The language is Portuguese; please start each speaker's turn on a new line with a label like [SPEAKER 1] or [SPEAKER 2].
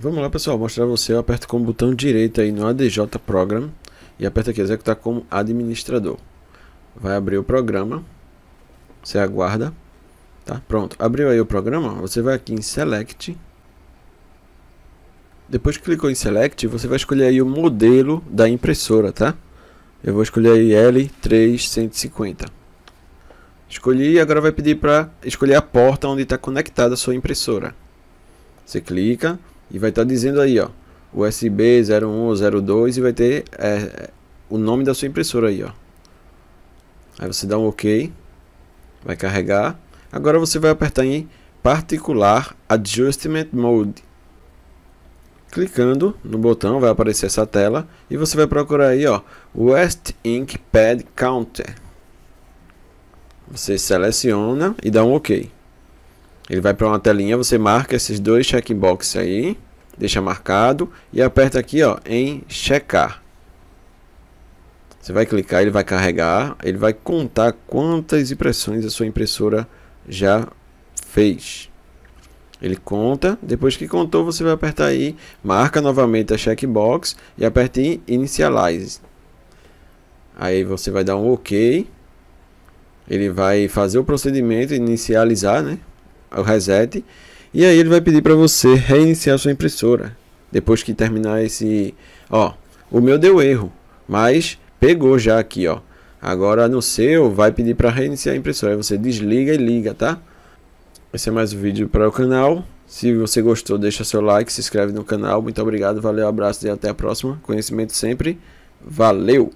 [SPEAKER 1] Vamos lá pessoal, mostrar a você, eu aperto com o botão direito aí no ADJ Program e aperto aqui executar tá como administrador. Vai abrir o programa, você aguarda, tá? Pronto, abriu aí o programa, você vai aqui em Select, depois que clicou em Select, você vai escolher aí o modelo da impressora, tá? Eu vou escolher aí L3150. Escolhi e agora vai pedir para escolher a porta onde está conectada a sua impressora. Você clica, e vai estar tá dizendo aí, ó, USB 01 ou 02 e vai ter é, o nome da sua impressora aí, ó. Aí você dá um OK, vai carregar. Agora você vai apertar em Particular Adjustment Mode. Clicando no botão vai aparecer essa tela e você vai procurar aí, ó, West Ink Pad Counter. Você seleciona e dá um OK. Ele vai para uma telinha, você marca esses dois checkbox aí deixa marcado e aperta aqui ó, em checar. Você vai clicar, ele vai carregar, ele vai contar quantas impressões a sua impressora já fez. Ele conta, depois que contou, você vai apertar aí, marca novamente a checkbox e aperta em inicialize Aí você vai dar um OK. Ele vai fazer o procedimento, inicializar né, o reset e aí ele vai pedir para você reiniciar sua impressora. Depois que terminar esse... Ó, o meu deu erro, mas pegou já aqui, ó. Agora no seu vai pedir para reiniciar a impressora. Aí você desliga e liga, tá? Esse é mais um vídeo para o canal. Se você gostou, deixa seu like, se inscreve no canal. Muito obrigado, valeu, abraço e até a próxima. Conhecimento sempre. Valeu!